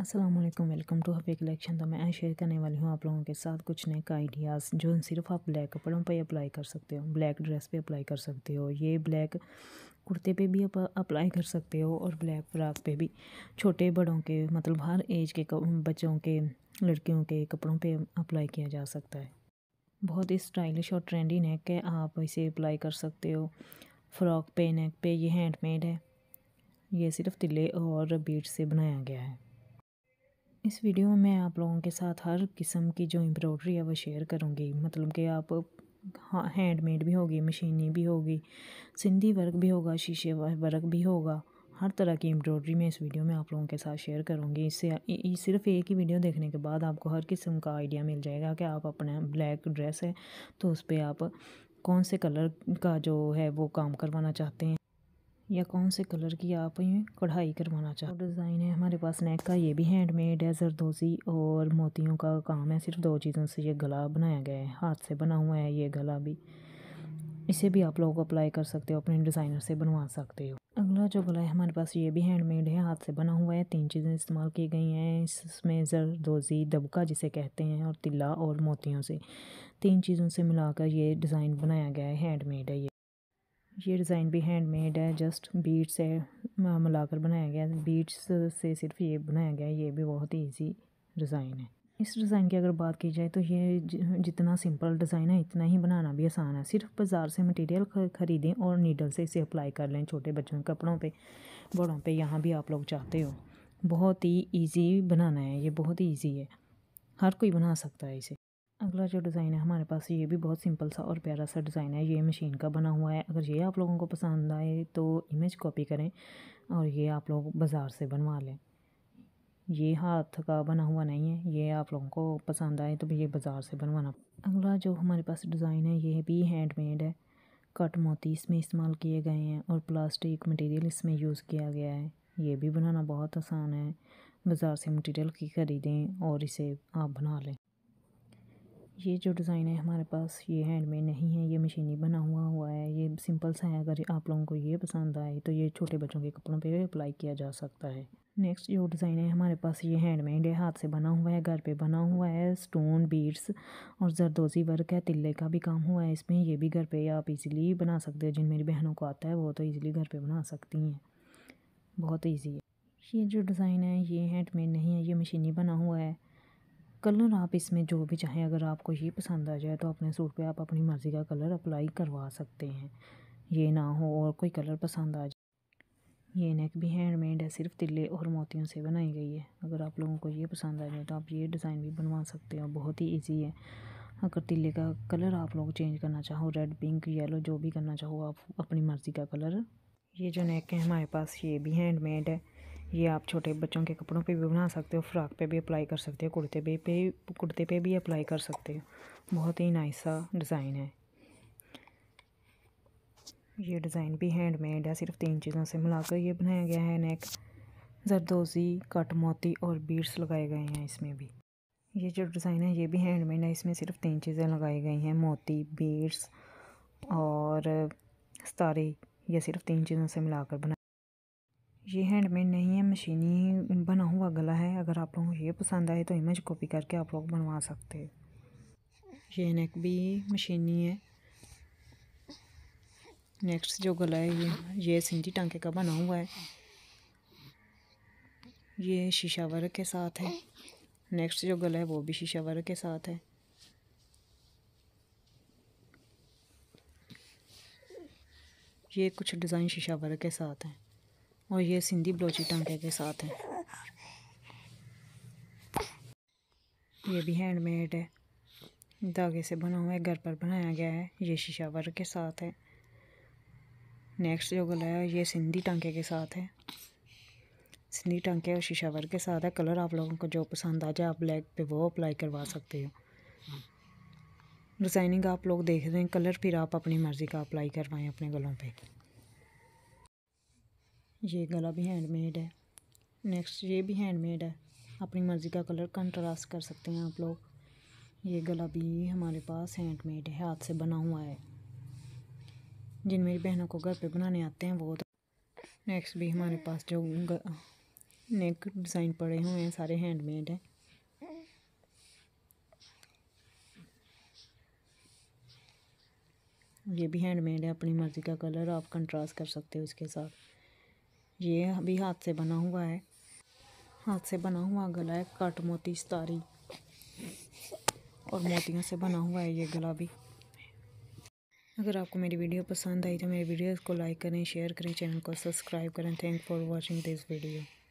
Aslam welcome to हफे collection तो मैं शेयर करने वाली हूँ आप लोगों के साथ कुछ नए का आइडियाज़ जो सिर्फ आप ब्लैक कपड़ों पर अप्लाई कर सकते हो ब्लैक ड्रेस पे अप्लाई कर सकते हो ये ब्लैक कुर्ते पे भी अप्लाई कर सकते हो और ब्लैक फ्राक पे भी छोटे बड़ों के मतलब हर एज के बच्चों के लड़कियों के कपड़ों पर अप्लाई किया जा सकता है बहुत ही स्टाइलिश और ट्रेंडी नैक है आप इसे अप्लाई कर सकते हो फ्रॉक पे नेक पे ये हैंडमेड है ये सिर्फ तिले और बीट से बनाया गया है इस वीडियो में मैं आप लोगों के साथ हर किस्म की जो एम्ब्रॉयडरी है वो शेयर करूँगी मतलब कि आप हाँ, हैंडमेड भी होगी मशीनी भी होगी सिंधी वर्क भी होगा शीशे वर्क भी होगा हर तरह की एम्ब्रॉयडरी मैं इस वीडियो में आप लोगों के साथ शेयर करूँगी इससे सिर्फ एक ही वीडियो देखने के बाद आपको हर किस्म का आइडिया मिल जाएगा कि आप अपना ब्लैक ड्रेस है तो उस पर आप कौन से कलर का जो है वो काम करवाना चाहते हैं या कौन से कलर की आप कढ़ाई करवाना चाहो डिज़ाइन है हमारे पास नेक का ये भी हैंडमेड है जरदोजी और मोतियों का काम है सिर्फ दो चीज़ों से ये गला बनाया गया है हाथ से बना हुआ है ये गला भी इसे भी आप लोग अप्लाई कर सकते हो अपने डिज़ाइनर से बनवा सकते हो अगला जो गला है हमारे पास ये भी हैंडमेड है हाथ से बना हुआ है तीन चीज़ें इस्तेमाल की गई हैं इसमें जरदोजी दबका जिसे कहते हैं और तिल्ला और मोतियों से तीन चीज़ों से मिलाकर ये डिज़ाइन बनाया गया है हैंडमेड है ये ये डिज़ाइन भी हैंडमेड है जस्ट बीट से मिलाकर बनाया गया है बीट्स से सिर्फ ये बनाया गया है ये भी बहुत ही ईजी डिज़ाइन है इस डिज़ाइन की अगर बात की जाए तो ये जितना सिंपल डिज़ाइन है इतना ही बनाना भी आसान है सिर्फ बाज़ार से मटेरियल ख़रीदें और नीडल से इसे अप्लाई कर लें छोटे बच्चों के कपड़ों पे बड़ों पे यहाँ भी आप लोग चाहते हो बहुत ही इजी बनाना है ये बहुत ही इजी है हर कोई बना सकता है इसे अगला जो डिज़ाइन है हमारे पास ये भी बहुत सिंपल सा और प्यारा सा डिज़ाइन है ये मशीन का बना हुआ है अगर ये आप लोगों को पसंद आए तो इमेज कॉपी करें और ये आप लोग बाज़ार से बनवा लें ये हाथ का बना हुआ नहीं है ये आप लोगों को पसंद आए तो ये बाज़ार से बनवाना अगला जो हमारे पास डिज़ाइन है ये भी हैंडमेड है कट मोती इसमें इस्तेमाल किए गए हैं और प्लास्टिक मटेरियल इसमें यूज़ किया गया है ये भी बनाना बहुत आसान है बाज़ार से मटेरियल की ख़रीदें और इसे आप बना लें ये जो डिज़ाइन है हमारे पास ये हैंड में नहीं है ये मशीनी बना हुआ हुआ है ये सिंपल सा है अगर आप लोगों को ये पसंद आए तो ये छोटे बच्चों के कपड़ों पे अप्लाई किया जा सकता है नेक्स्ट जो डिज़ाइन है हमारे पास ये हैंडमेड है हाथ से बना हुआ है घर पे बना हुआ है स्टोन बीड्स और जरदोजी वर्क है तिल्ले का भी काम हुआ है इसमें ये भी घर पर आप ईजिली बना सकते हो जिन मेरी बहनों को आता है वो तो ईज़िली घर पर बना सकती हैं बहुत ईजी है ये जो डिज़ाइन है ये हैंडमेड नहीं है ये मशीनी बना हुआ है कलर आप इसमें जो भी चाहें अगर आपको ये पसंद आ जाए तो अपने सूट पे आप अपनी मर्ज़ी का कलर अप्लाई करवा सकते हैं ये ना हो और कोई कलर पसंद आ जाए ये नेक भी हैंडमेड है सिर्फ तिल्ले और मोतियों से बनाई गई है अगर आप लोगों को ये पसंद आ जाए तो आप ये डिज़ाइन भी बनवा सकते हो बहुत ही ईजी है अगर तिल्ले का कलर आप लोग चेंज करना चाहो रेड पिंक येलो जो भी करना चाहो आप अपनी मर्ज़ी का कलर ये जो नेक है हमारे पास ये भी हैंडमेड है ये आप छोटे बच्चों के कपड़ों पे भी बना सकते हो फ़्रॉक पे भी अप्लाई कर सकते हो कुर्ते पे पे कुर्ते पे भी अप्लाई कर सकते हो बहुत ही नाइस सा डिज़ाइन है ये डिज़ाइन भी हैंडमेड है सिर्फ तीन चीज़ों से मिलाकर ये बनाया गया है नेक जरदोजी कट मोती और बीड्स लगाए गए हैं इसमें भी ये जो डिज़ाइन है ये भी हैंडमेड है इसमें सिर्फ तीन चीज़ें लगाई गई हैं मोती बीड्स और सितारे ये सिर्फ तीन चीज़ों से मिलाकर बना ये हैंडमेड नहीं है मशीनी बना हुआ गला है अगर आप लोगों को ये पसंद आए तो इमेज कॉपी करके आप लोग बनवा सकते हो ये नेक भी मशीनी है नेक्स्ट जो गला है ये ये सिंधी टांके का बना हुआ है ये शीशा वर्क के साथ है नेक्स्ट जो गला है वो भी शीशा वर्क के साथ है ये कुछ डिज़ाइन शीशा वर्क के साथ हैं और ये सिंधी ब्लोची टांके के साथ है ये भी हैंडमेड है धागे से बना हुआ है घर पर बनाया गया है ये शीशा के साथ है नेक्स्ट जो गला है ये सिंधी टांके के साथ है सिंधी टांके और शीशा वर्ग के साथ है कलर आप लोगों को जो पसंद आ जाए आप ब्लैक पे वो अप्लाई करवा सकते हो डिज़ाइनिंग आप लोग देख रहे हैं कलर फिर आप अपनी मर्ज़ी का अप्लाई करवाएं अपने गलों पे ये गला भी हैंडमेड है नेक्स्ट ये भी हैंडमेड है अपनी मर्ज़ी का कलर कंट्रास्ट कर सकते हैं आप लोग ये गला भी हमारे पास हैंडमेड है हाथ से बना हुआ है जिन मेरी बहनों को घर पे बनाने आते हैं वो तो नेक्स्ट भी हमारे पास जो नेक डिज़ाइन पड़े हुए हैं सारे हैंडमेड हैं ये भी हैंडमेड है अपनी मर्ज़ी का कलर आप कंट्रास्ट कर सकते हो उसके साथ ये अभी हाथ से बना हुआ है हाथ से बना हुआ गला है कट मोती सतारी और मोतियों से बना हुआ है ये गला भी अगर आपको मेरी वीडियो पसंद आई तो मेरी वीडियोस को लाइक करें शेयर करें चैनल को सब्सक्राइब करें thank for watching this video